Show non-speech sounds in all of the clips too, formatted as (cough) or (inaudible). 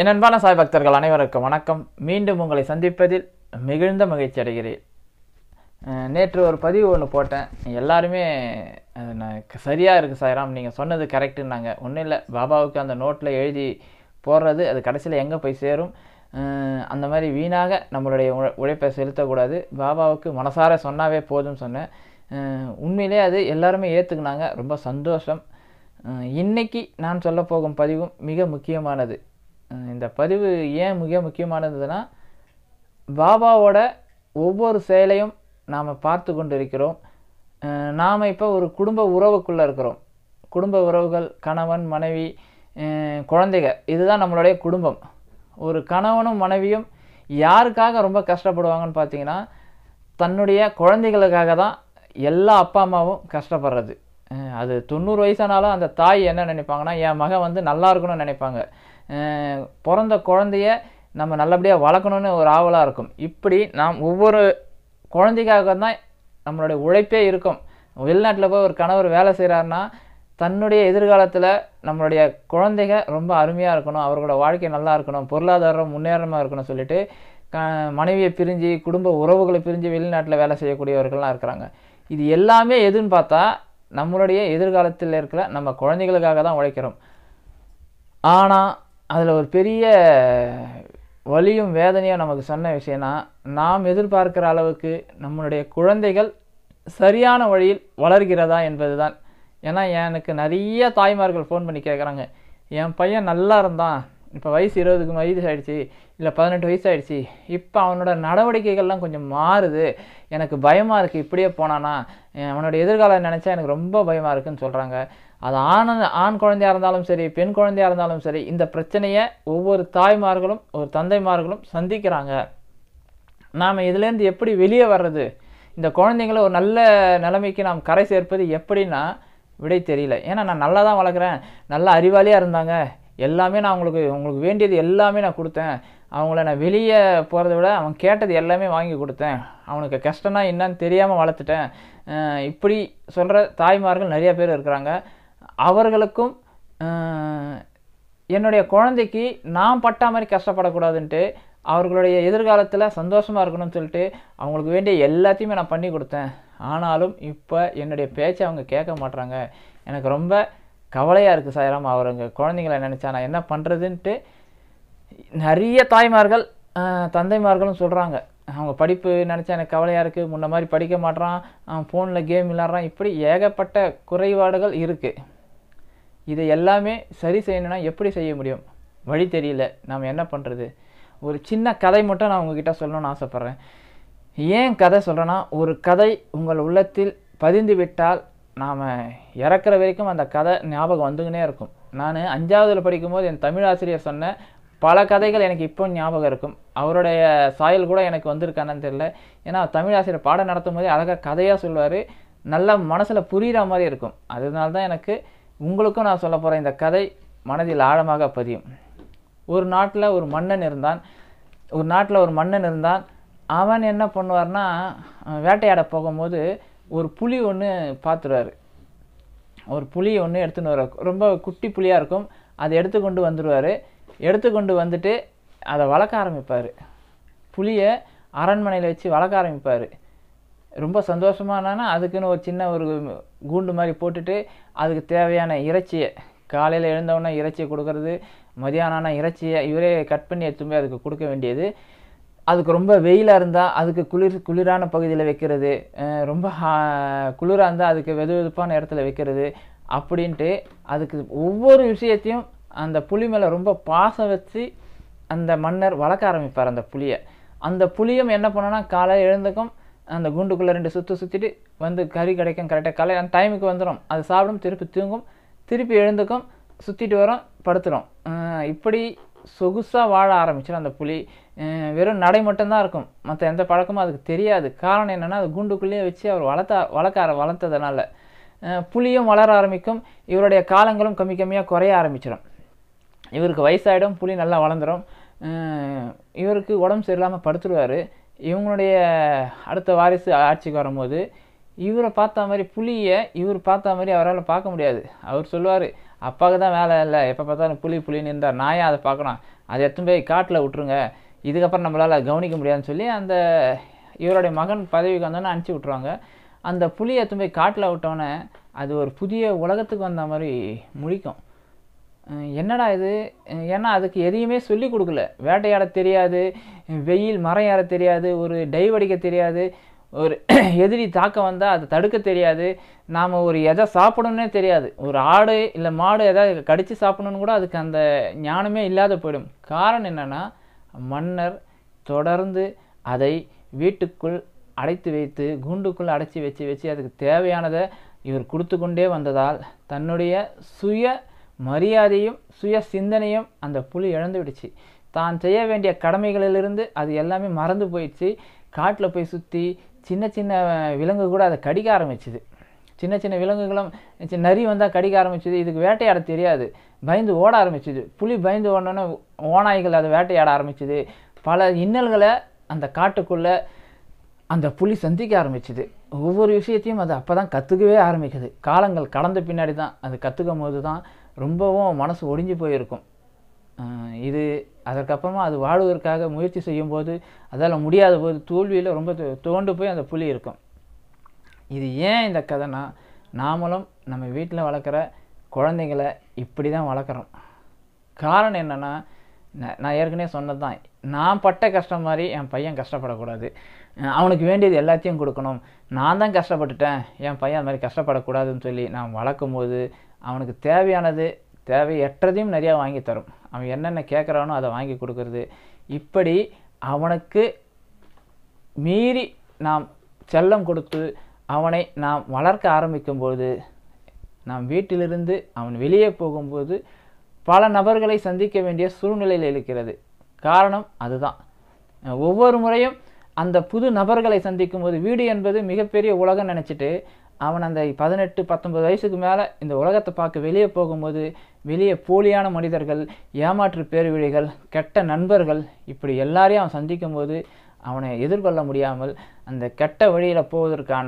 என் அன்பான சாய் பக்தர்கள் அனைவருக்கும் வணக்கம் மீண்டும் உங்களை சந்திப்பதில் மிகுந்த மகிழ்ச்சி அடைகிறேன் நேற்று ஒரு பதிவு ஒன்று போட்டேன் எல்லாருமே சரியாக இருக்குது சாய்ராம் நீங்கள் சொன்னது கரெக்டுன்னாங்க ஒன்றும் இல்லை பாபாவுக்கு அந்த நோட்டில் எழுதி போடுறது அது கடைசியில் எங்கே போய் சேரும் அந்த மாதிரி வீணாக நம்மளுடைய உழைப்பை செலுத்தக்கூடாது பாபாவுக்கு மனசார சொன்னாவே போதும் சொன்னேன் உண்மையிலே அது எல்லாருமே ஏற்றுக்குனாங்க ரொம்ப சந்தோஷம் இன்றைக்கி நான் சொல்ல போகும் பதிவும் மிக முக்கியமானது இந்த பதிவு ஏன் மிக முக்கியமானதுன்னா பாபாவோட ஒவ்வொரு செயலையும் நாம் பார்த்து கொண்டு இருக்கிறோம் நாம் இப்போ ஒரு குடும்ப உறவுக்குள்ளே இருக்கிறோம் குடும்ப உறவுகள் கணவன் மனைவி குழந்தைகள் இதுதான் நம்மளுடைய குடும்பம் ஒரு கணவனும் மனைவியும் யாருக்காக ரொம்ப கஷ்டப்படுவாங்கன்னு பார்த்தீங்கன்னா தன்னுடைய குழந்தைகளுக்காக தான் எல்லா அப்பா அம்மாவும் கஷ்டப்படுறது அது தொண்ணூறு வயசானாலும் அந்த தாய் என்ன நினைப்பாங்கன்னா என் மகன் வந்து நல்லா இருக்கணும்னு நினைப்பாங்க பிறந்த குழந்தைய நம்ம நல்லபடியாக வளர்க்கணும்னு ஒரு ஆவலாக இருக்கும் இப்படி நாம் ஒவ்வொரு குழந்தைக்காக தான் நம்மளுடைய உழைப்பே இருக்கும் வெளிநாட்டில் போய் ஒரு கணவர் வேலை செய்கிறாருன்னா தன்னுடைய எதிர்காலத்தில் நம்மளுடைய குழந்தைங்க ரொம்ப அருமையாக இருக்கணும் அவர்களோட வாழ்க்கை நல்லா இருக்கணும் பொருளாதாரம் முன்னேறமாக இருக்கணும் சொல்லிட்டு க மனைவியை பிரிஞ்சு குடும்ப உறவுகளை பிரிஞ்சு வெளிநாட்டில் வேலை செய்யக்கூடியவர்கள்லாம் இருக்கிறாங்க இது எல்லாமே எதுன்னு பார்த்தா நம்மளுடைய எதிர்காலத்தில் இருக்கிற நம்ம குழந்தைகளுக்காக தான் உழைக்கிறோம் ஆனால் அதில் ஒரு பெரிய வலியும் வேதனையும் நமக்கு சொன்ன விஷயம்னா நாம் எதிர்பார்க்குற அளவுக்கு நம்மளுடைய குழந்தைகள் சரியான வழியில் வளர்கிறதா என்பது தான் ஏன்னா எனக்கு நிறைய தாய்மார்கள் ஃபோன் பண்ணி கேட்குறாங்க என் பையன் நல்லா இருந்தான் இப்போ வயசு இருபதுக்கு வயசு ஆகிடுச்சி இல்லை பதினெட்டு வயசு ஆகிடுச்சி இப்போ அவனோட நடவடிக்கைகள்லாம் கொஞ்சம் மாறுது எனக்கு பயமாக இருக்குது இப்படியே போனானா அவனோட எதிர்காலம் நினச்சா எனக்கு ரொம்ப பயமாக இருக்குதுன்னு சொல்கிறாங்க அது ஆண் ஆண் குழந்தையாக இருந்தாலும் சரி பெண் குழந்தையாக இருந்தாலும் சரி இந்த பிரச்சனையை ஒவ்வொரு தாய்மார்களும் ஒரு தந்தைமார்களும் சந்திக்கிறாங்க நாம் இதுலேருந்து எப்படி வெளியே வர்றது இந்த குழந்தைங்கள ஒரு நல்ல நிலைமைக்கு நாம் கரை சேர்ப்பது எப்படின்னா விடை தெரியல ஏன்னா நான் நல்லா தான் வளர்க்குறேன் நல்ல அறிவாளியாக இருந்தாங்க எல்லாமே நான் உங்களுக்கு உங்களுக்கு வேண்டியது எல்லாமே நான் கொடுத்தேன் அவங்கள நான் வெளியே போகிறத விட அவன் கேட்டது எல்லாமே வாங்கி கொடுத்தேன் அவனுக்கு கஷ்டம்னா என்னன்னு தெரியாமல் வளர்த்துட்டேன் இப்படி சொல்கிற தாய்மார்கள் நிறையா பேர் இருக்கிறாங்க அவர்களுக்கும் என்னுடைய குழந்தைக்கு நான் பட்டா மாதிரி கஷ்டப்படக்கூடாதுன்ட்டு அவர்களுடைய எதிர்காலத்தில் சந்தோஷமாக இருக்கணும்னு சொல்லிட்டு அவங்களுக்கு வேண்டிய எல்லாத்தையுமே நான் பண்ணி கொடுத்தேன் ஆனாலும் இப்போ என்னுடைய பேச்சை அவங்க கேட்க மாட்றாங்க எனக்கு ரொம்ப கவலையாக இருக்குது சாயிரம் அவருங்க குழந்தைங்கள நினச்சா நான் என்ன பண்ணுறதுன்ட்டு நிறைய தாய்மார்கள் தந்தைமார்களும் சொல்கிறாங்க அவங்க படிப்பு நினச்சா எனக்கு கவலையாக இருக்குது முன்ன மாதிரி படிக்க மாட்டான் ஃபோனில் கேம் விளாட்றான் இப்படி ஏகப்பட்ட குறைபாடுகள் இருக்குது இதை எல்லாமே சரி செய்யணும்னா எப்படி செய்ய முடியும் வழி தெரியல நாம் என்ன பண்ணுறது ஒரு சின்ன கதை மட்டும் நான் உங்ககிட்ட சொல்லணும்னு ஆசைப்பட்றேன் ஏன் கதை சொல்கிறேன்னா ஒரு கதை உங்கள் உள்ளத்தில் பதிந்து விட்டால் நாம் இறக்குற வரைக்கும் அந்த கதை ஞாபகம் வந்துக்கினே இருக்கும் நான் அஞ்சாவதில் படிக்கும்போது என் தமிழ் ஆசிரியர் சொன்ன பல கதைகள் எனக்கு இப்போ ஞாபகம் இருக்கும் அவருடைய சாயல் கூட எனக்கு வந்திருக்கானு தெரில ஏன்னா தமிழ் ஆசிரியர் பாடம் நடத்தும் போதே அழகாக கதையாக சொல்லுவார் நல்லா மனசில் புரிகிற மாதிரி இருக்கும் அதனால தான் எனக்கு உங்களுக்கும் நான் சொல்ல போகிறேன் இந்த கதை மனதில் ஆழமாக பதியும் ஒரு நாட்டில் ஒரு மன்னன் இருந்தான் ஒரு நாட்டில் ஒரு மன்னன் இருந்தான் அவன் என்ன பண்ணுவார்னா வேட்டையாட போகும்போது ஒரு புலி ஒன்று பார்த்துருவார் ஒரு புளியை ஒன்று எடுத்துன்னு வருவார் ரொம்ப குட்டி புளியாக இருக்கும் அதை எடுத்து கொண்டு வந்துடுவார் எடுத்துக்கொண்டு வந்துட்டு அதை வளர்க்க ஆரம்பிப்பார் புளியை அரண்மனையில் வச்சு வளர்க்க ஆரம்பிப்பார் ரொம்ப சந்தோஷமானானா அதுக்குன்னு ஒரு சின்ன ஒரு கூண்டு மாதிரி போட்டுட்டு அதுக்கு தேவையான இறைச்சியை காலையில் எழுந்தவுடனே இறைச்சியை கொடுக்கறது மதியானம் இறைச்சியை இவரே கட் பண்ணி எடுத்துமே அதுக்கு கொடுக்க வேண்டியது அதுக்கு ரொம்ப வெயிலாக இருந்தால் அதுக்கு குளிர் குளிரான பகுதியில் வைக்கிறது ரொம்ப குளிராக இருந்தால் அதுக்கு வெது வெதுப்பான இடத்துல வைக்கிறது அப்படின்ட்டு அதுக்கு ஒவ்வொரு விஷயத்தையும் அந்த புளி மேலே ரொம்ப பாசம் வச்சு அந்த மன்னர் வளர்க்க ஆரம்பிப்பார் அந்த புளியை அந்த புளியும் என்ன பண்ணோன்னா காலையில் எழுந்துக்கும் அந்த குண்டுக்குள்ளே ரெண்டு சுற்று சுற்றிட்டு வந்து கறி கிடைக்கும் கரெக்டாக கலை அந்த டைமுக்கு வந்துடும் அது சாப்பிடும் திருப்பி தூங்கும் திருப்பி எழுந்துக்கும் சுற்றிட்டு வரும் படுத்துடும் இப்படி சொகுசாக வாழ ஆரம்பிச்சிடும் அந்த புலி வெறும் நடை மட்டும்தான் இருக்கும் மற்ற எந்த பழக்கமும் அதுக்கு தெரியாது காரணம் என்னென்னா அது கூண்டுக்குள்ளேயே வச்சு அவர் வளர்த்த வளர்க்க வளர்த்ததுனால புலியும் வளர ஆரம்பிக்கும் இவருடைய காலங்களும் கம்மி கம்மியாக குறைய ஆரம்பிச்சிடும் இவருக்கு வயசாகிடும் புலி நல்லா வளர்ந்துடும் இவருக்கு உடம்பு சரியில்லாமல் படுத்துருவார் இவங்களுடைய அடுத்த வாரிசு ஆட்சிக்கு வரும்போது இவரை பார்த்த மாதிரி புலியை இவர் பார்த்த மாதிரி அவரால் பார்க்க முடியாது அவர் சொல்லுவார் அப்பாவுக்கு தான் வேலை இல்லை எப்போ பார்த்தாலும் புலி புலின்னு இருந்தார் நாயே அதை பார்க்கணும் அதை எடுத்துன்னு போய் காட்டில் விட்டுருங்க இதுக்கப்புறம் நம்மளால் கவனிக்க முடியாதுன்னு சொல்லி அந்த இவருடைய மகன் பதவிக்கு வந்தோன்னே அனுப்பிச்சி விட்ருவாங்க அந்த புலியை எடுத்துன்னு போய் காட்டில் விட்டோன்னே அது ஒரு புதிய உலகத்துக்கு வந்த மாதிரி முழிக்கும் என்னடா இது ஏன்னா அதுக்கு எதையுமே சொல்லி கொடுக்கல வேட்டையாட தெரியாது வெயில் மரம் ஏற தெரியாது ஒரு டைவ் அடிக்க தெரியாது ஒரு (clears throat) எதிரி தாக்க வந்தால் அதை தடுக்க தெரியாது நாம் ஒரு எதை சாப்பிடணும்னே தெரியாது ஒரு ஆடு இல்லை மாடு எதாவது கடித்து சாப்பிடணும்னு கூட அதுக்கு அந்த ஞானமே இல்லாத போயிடும் காரணம் என்னென்னா மன்னர் தொடர்ந்து அதை வீட்டுக்குள் அடைத்து வைத்து கூண்டுக்குள் அடைச்சி வச்சு வச்சு அதுக்கு தேவையானதை இவர் கொடுத்து கொண்டே வந்ததால் தன்னுடைய சுய மரியாதையும் சுய சிந்தனையும் அந்த புலி இழந்துவிடுச்சு தான் செய்ய வேண்டிய கடமைகளிலிருந்து அது எல்லாமே மறந்து போயிடுச்சு காட்டில் போய் சுற்றி சின்ன சின்ன விலங்கு கூட அதை கடிக்க ஆரம்பிச்சுது சின்ன சின்ன விலங்குகளும் நரி வந்தால் கடிக்க ஆரம்பிச்சுது இதுக்கு வேட்டையாட தெரியாது பயந்து ஓட ஆரம்பிச்சுது புலி பயந்து ஓடணுன்னு ஓனாய்கள் அதை வேட்டையாட ஆரம்பிச்சுது பல இன்னல்களை அந்த காட்டுக்குள்ளே அந்த புலி சந்திக்க ஆரம்பிச்சுது ஒவ்வொரு விஷயத்தையும் அது அப்போ தான் கற்றுக்கவே ஆரம்பிக்குது காலங்கள் கடந்த பின்னாடி தான் அது கற்றுக்கும் போது தான் ரொம்பவும் மனசு ஒடிஞ்சு போயிருக்கும் இது அதற்கப்புறமா அது வாழ்வதற்காக முயற்சி செய்யும்போது அதால் முடியாத போது தோல்வியில் ரொம்ப தோண்டு போய் அந்த புலி இருக்கும் இது ஏன் இந்த கதைனா நாமளும் நம்ம வீட்டில் வளர்க்குற குழந்தைங்களை இப்படி தான் வளர்க்குறோம் காரணம் என்னென்னா நான் ஏற்கனவே சொன்னது தான் நான் பட்ட கஷ்டம் மாதிரி என் பையன் கஷ்டப்படக்கூடாது அவனுக்கு வேண்டியது எல்லாத்தையும் கொடுக்கணும் நான் தான் கஷ்டப்பட்டுட்டேன் என் பையன் அது மாதிரி கஷ்டப்படக்கூடாதுன்னு சொல்லி நான் வளர்க்கும் போது அவனுக்கு தேவையானது தேவையற்றதையும் நிறையா வாங்கி தரும் அவன் என்னென்ன கேட்குறானோ அதை வாங்கி கொடுக்கறது இப்படி அவனுக்கு மீறி நாம் செல்லம் கொடுத்து அவனை நாம் வளர்க்க ஆரம்பிக்கும்போது நாம் வீட்டிலிருந்து அவன் வெளியே போகும்போது பல நபர்களை சந்திக்க வேண்டிய சூழ்நிலையில் இருக்கிறது காரணம் அதுதான் ஒவ்வொரு முறையும் அந்த புது நபர்களை சந்திக்கும்போது வீடு என்பது மிகப்பெரிய உலகம் நினச்சிட்டு அவன் அந்த பதினெட்டு பத்தொன்பது வயசுக்கு மேலே இந்த உலகத்தை பார்க்க வெளியே போகும்போது வெளியே போலியான மனிதர்கள் ஏமாற்று பேருவிழிகள் கெட்ட நண்பர்கள் இப்படி எல்லாரையும் அவன் சந்திக்கும் போது அவனை எதிர்கொள்ள முடியாமல் அந்த கெட்ட வழியில் போவதற்கான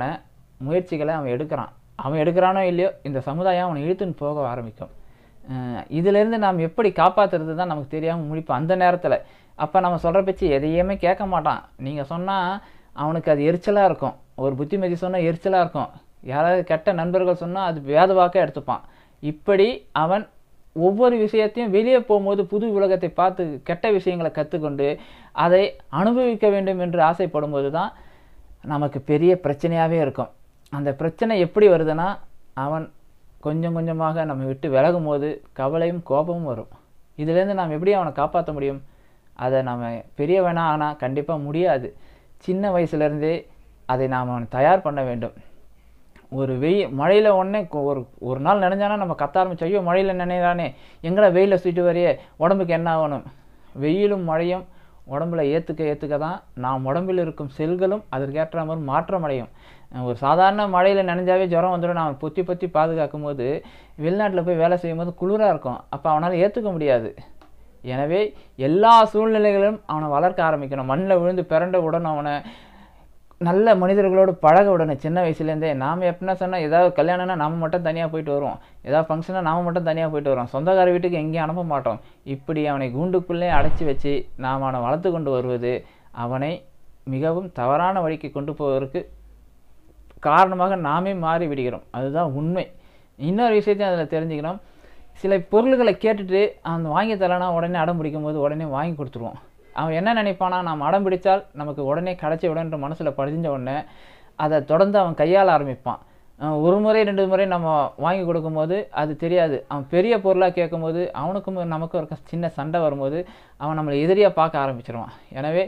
முயற்சிகளை அவன் எடுக்கிறான் அவன் எடுக்கிறானோ இல்லையோ இந்த சமுதாயம் அவனை இழுத்துன்னு போக ஆரம்பிக்கும் இதிலேருந்து நாம் எப்படி காப்பாற்றுறது தான் நமக்கு தெரியாமல் முடிப்போம் அந்த நேரத்தில் அப்போ நம்ம சொல்கிற பேச்சு எதையுமே கேட்க மாட்டான் நீங்கள் சொன்னால் அவனுக்கு அது எரிச்சலாக இருக்கும் ஒரு புத்திமதி சொன்னால் எரிச்சலாக இருக்கும் யாராவது கெட்ட நண்பர்கள் சொன்னால் அது வேதவாக்க எடுத்துப்பான் இப்படி அவன் ஒவ்வொரு விஷயத்தையும் வெளியே போகும்போது புது உலகத்தை பார்த்து கெட்ட விஷயங்களை கற்றுக்கொண்டு அதை அனுபவிக்க வேண்டும் என்று ஆசைப்படும்போது தான் நமக்கு பெரிய பிரச்சனையாகவே இருக்கும் அந்த பிரச்சனை எப்படி வருதுன்னா அவன் கொஞ்சம் கொஞ்சமாக நம்ம விட்டு விலகும் போது கவலையும் கோபமும் வரும் இதுலேருந்து நாம் எப்படி அவனை காப்பாற்ற முடியும் அதை நம்ம பெரிய வேணா ஆனால் கண்டிப்பாக முடியாது சின்ன வயசுலேருந்தே அதை நாம் அவனை தயார் பண்ண வேண்டும் ஒரு வெயில் மழையில் உடனே ஒரு ஒரு நாள் நினைஞ்சானா நம்ம கத்த ஆரம்பிச்சு ஐயோ மழையில் நினைறானே எங்கடா வெயிலில் சுட்டு வரையே உடம்புக்கு என்ன ஆகணும் வெயிலும் மழையும் உடம்புல ஏற்றுக்க ஏற்றுக்க தான் நாம் உடம்பில் இருக்கும் செல்களும் அதற்கேற்ற மாதிரி மாற்றம் அடையும் ஒரு சாதாரண மழையில் நினைஞ்சாவே ஜுரம் வந்துடும் நான் பொத்தி பொத்தி பாதுகாக்கும் போது வெளிநாட்டில் போய் வேலை செய்யும் போது குளிராக இருக்கும் அப்போ அவனால் ஏற்றுக்க முடியாது எனவே எல்லா சூழ்நிலைகளும் அவனை வளர்க்க ஆரம்பிக்கணும் மண்ணில் விழுந்து பிறண்ட உடனே அவனை நல்ல மனிதர்களோடு பழக விடணும் சின்ன வயசுலேருந்தே நாம் எப்படின்னா சொன்னால் ஏதாவது கல்யாணம்னா நாம் மட்டும் தனியாக போயிட்டு வருவோம் ஏதாவது ஃபங்க்ஷனாக நாம் மட்டும் தனியாக போயிட்டு வருவோம் சொந்தக்கார வீட்டுக்கு எங்கேயும் அனுப்ப மாட்டோம் இப்படி அவனை கூண்டுக்குள்ளே அடைச்சி வச்சு நாம் அவனை வளர்த்து கொண்டு வருவது அவனை மிகவும் தவறான வழிக்கு கொண்டு போவதற்கு காரணமாக நாமே மாறி விடுகிறோம் அதுதான் உண்மை இன்னொரு விஷயத்தையும் அதில் தெரிஞ்சுக்கிறோம் சில பொருள்களை கேட்டுட்டு அந்த வாங்கி தரலன்னா உடனே அடம் பிடிக்கும் போது உடனே வாங்கி கொடுத்துருவோம் அவன் என்ன நினைப்பானா நாம் அடம் பிடித்தால் நமக்கு உடனே கிடச்சி விடன்ற மனசில் படிஞ்ச உடனே அதை தொடர்ந்து அவன் கையாள ஆரம்பிப்பான் ஒரு முறை ரெண்டு முறை நம்ம வாங்கி கொடுக்கும்போது அது தெரியாது அவன் பெரிய பொருளாக கேட்கும்போது அவனுக்கும் நமக்கும் இருக்க சின்ன சண்டை வரும்போது அவன் நம்மளை எதிரியாக பார்க்க ஆரம்பிச்சிருவான் எனவே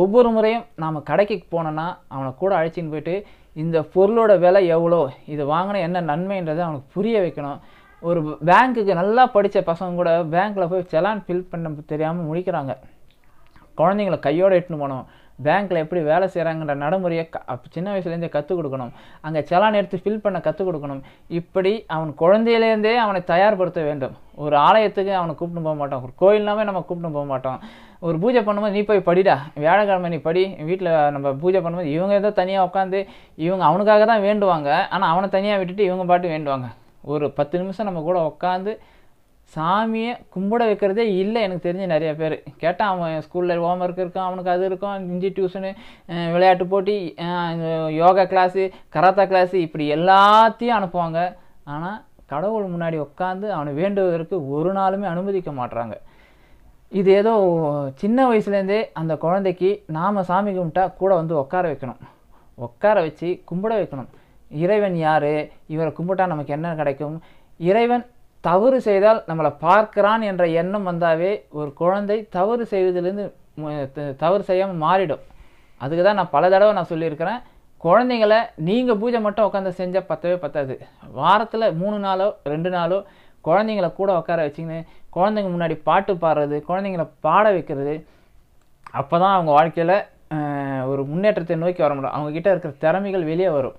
ஒவ்வொரு முறையும் நாம் கடைக்கு போனோன்னா அவனை கூட அழைச்சின்னு போயிட்டு இந்த பொருளோட விலை எவ்வளோ இது வாங்கின என்ன நன்மைன்றதை அவனுக்கு புரிய வைக்கணும் ஒரு பேங்க்குக்கு நல்லா படித்த பசங்க கூட பேங்க்கில் போய் செலான் ஃபில் பண்ண தெரியாமல் முடிக்கிறாங்க குழந்தைங்கள கையோடு எட்டுன்னு போனோம் பேங்க்கில் எப்படி வேலை செய்கிறாங்கன்ற நடைமுறையை க சின்ன வயசுலேருந்தே கற்றுக் கொடுக்கணும் அங்கே செலான் எடுத்து ஃபில் பண்ண கற்றுக் கொடுக்கணும் இப்படி அவன் குழந்தையிலேருந்தே அவனை தயார்படுத்த வேண்டும் ஒரு ஆலயத்துக்கு அவனை கூப்பிட்டு போக மாட்டோம் ஒரு கோயில்னாவே நம்ம கூப்பிட்டு போக மாட்டோம் ஒரு பூஜை பண்ணும்போது நீ போய் படிடா வியாழக்கிழமை நீ படி வீட்டில் நம்ம பூஜை பண்ணும்போது இவங்க ஏதோ தனியாக உட்காந்து இவங்க அவனுக்காக தான் வேண்டுவாங்க ஆனால் அவனை தனியாக விட்டுட்டு இவங்க பாட்டு வேண்டுவாங்க ஒரு பத்து நிமிஷம் நம்ம கூட உட்காந்து சாமியை கும்பிட வைக்கிறதே இல்லை எனக்கு தெரிஞ்ச நிறைய பேர் கேட்டால் அவன் ஸ்கூலில் ஹோம் ஒர்க் இருக்கும் அவனுக்கு அது இருக்கும் இஞ்சி டியூஷனு விளையாட்டு போட்டி யோகா கிளாஸு கராத்தா கிளாஸு இப்படி எல்லாத்தையும் அனுப்புவாங்க ஆனால் கடவுள் முன்னாடி உட்காந்து அவனை வேண்டுவதற்கு ஒரு நாளுமே அனுமதிக்க மாட்டுறாங்க இது ஏதோ சின்ன வயசுலேருந்தே அந்த குழந்தைக்கு நாம் சாமி கும்பிட்டா கூட வந்து உட்கார வைக்கணும் உட்கார வச்சு கும்பிட வைக்கணும் இறைவன் யார் இவரை கும்பிட்டா நமக்கு என்ன கிடைக்கும் இறைவன் தவறு செய்தால் நம்மளை பார்க்கிறான் என்ற எண்ணம் வந்தாவே ஒரு குழந்தை தவறு செய்வதிலிருந்து தவறு செய்யாமல் மாறிடும் அதுக்கு தான் நான் பல தடவை நான் சொல்லியிருக்கிறேன் குழந்தைங்கள நீங்கள் பூஜை மட்டும் உட்காந்து செஞ்சால் பத்தவே பத்தாது வாரத்தில் மூணு நாளோ ரெண்டு நாளோ குழந்தைங்கள கூட உட்கார வச்சிங்கன்னு குழந்தைங்க முன்னாடி பாட்டு பாடுறது குழந்தைங்கள பாட வைக்கிறது அப்போ தான் அவங்க வாழ்க்கையில் ஒரு முன்னேற்றத்தை நோக்கி வர முடியும் அவங்கக்கிட்ட இருக்கிற திறமைகள் வெளியே வரும்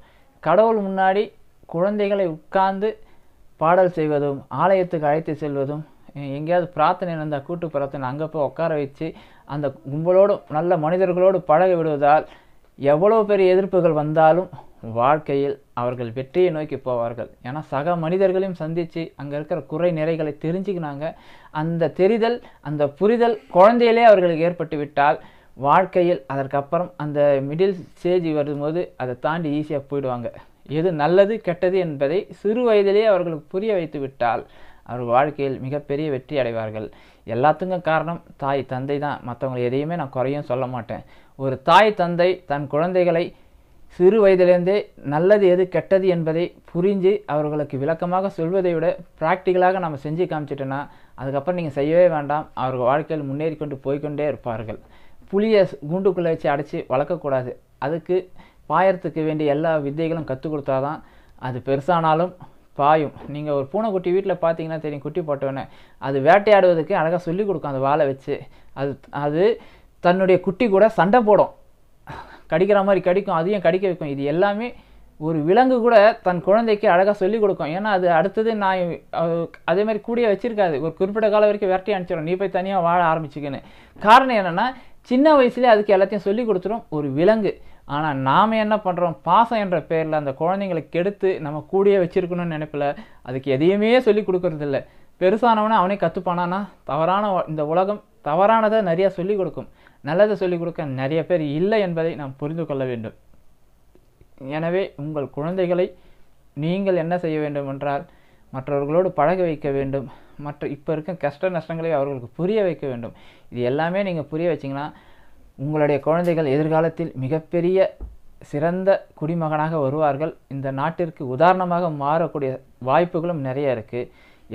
கடவுள் முன்னாடி குழந்தைகளை உட்கார்ந்து பாடல் செய்வதும் ஆலயத்துக்கு அழைத்து செல்வதும் எங்கேயாவது பிரார்த்தனை நடந்தால் கூட்டு பிரார்த்தனை அங்கே போய் உட்கார வச்சு அந்த கும்பலோடு நல்ல மனிதர்களோடு பழக விடுவதால் எவ்வளோ பெரிய எதிர்ப்புகள் வந்தாலும் வாழ்க்கையில் அவர்கள் வெற்றியை நோக்கி போவார்கள் ஏன்னா சக மனிதர்களையும் சந்தித்து அங்கே இருக்கிற குறை நிறைகளை தெரிஞ்சுக்கினாங்க அந்த தெரிதல் அந்த புரிதல் குழந்தையிலே அவர்களுக்கு ஏற்பட்டு விட்டால் வாழ்க்கையில் அதற்கப்புறம் அந்த மிடில் ஸ்டேஜ் வரும்போது அதை தாண்டி ஈஸியாக போயிடுவாங்க எது நல்லது கெட்டது என்பதை சிறு வயதிலேயே அவர்களுக்கு புரிய வைத்து விட்டால் அவர் வாழ்க்கையில் மிகப்பெரிய வெற்றி அடைவார்கள் எல்லாத்துக்கும் காரணம் தாய் தந்தை தான் மற்றவங்க எதையுமே நான் குறையும் சொல்ல மாட்டேன் ஒரு தாய் தந்தை தன் குழந்தைகளை சிறு வயதிலேருந்தே நல்லது எது கெட்டது என்பதை புரிஞ்சு அவர்களுக்கு விளக்கமாக சொல்வதை விட ப்ராக்டிக்கலாக நம்ம செஞ்சு காமிச்சிட்டோன்னா அதுக்கப்புறம் நீங்கள் செய்யவே வேண்டாம் அவர்கள் வாழ்க்கையில் முன்னேறி கொண்டு போய்கொண்டே இருப்பார்கள் புளியை கூண்டுக்குள்ளே வச்சு அடைச்சி வளர்க்கக்கூடாது அதுக்கு பாயறதுக்கு வேண்டிய எல்லா வித்தைகளும் கற்றுக் கொடுத்தா தான் அது பெருசானாலும் பாயும் நீங்கள் ஒரு பூனைக்குட்டி வீட்டில் பார்த்தீங்கன்னா தெரியும் குட்டி போட்டோன்னே அது வேட்டையாடுவதற்கு அழகாக சொல்லி கொடுக்கும் அந்த வாழை வச்சு அது அது தன்னுடைய குட்டி கூட சண்டை போடும் கடிக்கிற மாதிரி கடிக்கும் அதையும் கடிக்க வைக்கும் இது எல்லாமே ஒரு விலங்கு கூட தன் குழந்தைக்கு அழகாக சொல்லிக் கொடுக்கும் ஏன்னா அது அடுத்தது நான் அதே மாதிரி கூடிய வச்சுருக்காது ஒரு குறிப்பிட்ட காலம் வரைக்கும் வேட்டையை அனுப்பிச்சிடும் நீ போய் தனியாக வாழ ஆரம்பிச்சுக்கன்னு காரணம் என்னென்னா சின்ன வயசுலேயே அதுக்கு எல்லாத்தையும் சொல்லிக் கொடுத்துரும் ஒரு விலங்கு ஆனால் நாம் என்ன பண்ணுறோம் பாசம் என்ற பேரில் அந்த குழந்தைங்களை கெடுத்து நம்ம கூடிய வச்சுருக்கணும்னு நினைப்பில் அதுக்கு எதையுமே சொல்லி கொடுக்கறதில்ல பெருசானவனே அவனே கற்றுப்பானான்னா தவறான இந்த உலகம் தவறானதை நிறையா சொல்லிக் கொடுக்கும் நல்லதை சொல்லிக் கொடுக்க நிறைய பேர் இல்லை என்பதை நாம் புரிந்து கொள்ள வேண்டும் எனவே உங்கள் குழந்தைகளை நீங்கள் என்ன செய்ய வேண்டும் என்றால் மற்றவர்களோடு பழக வைக்க வேண்டும் மற்ற இப்போ இருக்க கஷ்ட நஷ்டங்களை அவர்களுக்கு புரிய வைக்க வேண்டும் இது எல்லாமே நீங்கள் புரிய வச்சிங்கன்னா உங்களுடைய குழந்தைகள் எதிர்காலத்தில் மிகப்பெரிய சிறந்த குடிமகனாக வருவார்கள் இந்த நாட்டிற்கு உதாரணமாக மாறக்கூடிய வாய்ப்புகளும் நிறைய இருக்குது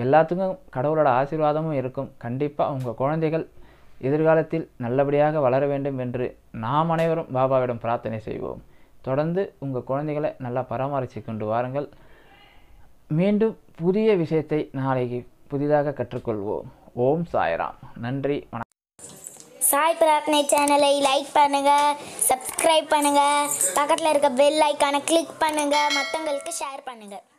எல்லாத்துக்கும் கடவுளோட ஆசீர்வாதமும் இருக்கும் கண்டிப்பாக உங்கள் குழந்தைகள் எதிர்காலத்தில் நல்லபடியாக வளர வேண்டும் என்று நாம் அனைவரும் பாபாவிடம் பிரார்த்தனை செய்வோம் தொடர்ந்து உங்கள் குழந்தைகளை நல்லா பராமரித்து கொண்டு வாருங்கள் மீண்டும் புதிய விஷயத்தை நாளைக்கு புதிதாக கற்றுக்கொள்வோம் ஓம் சாய்ராம் நன்றி வணக்கம் சாய் பிரார்த்தனை சேனலை லைக் பண்ணுங்கள் சப்ஸ்கிரைப் பண்ணுங்கள் பக்கத்தில் இருக்க பெல் ஐக்கானை கிளிக் பண்ணுங்கள் மற்றவங்களுக்கு ஷேர் பண்ணுங்கள்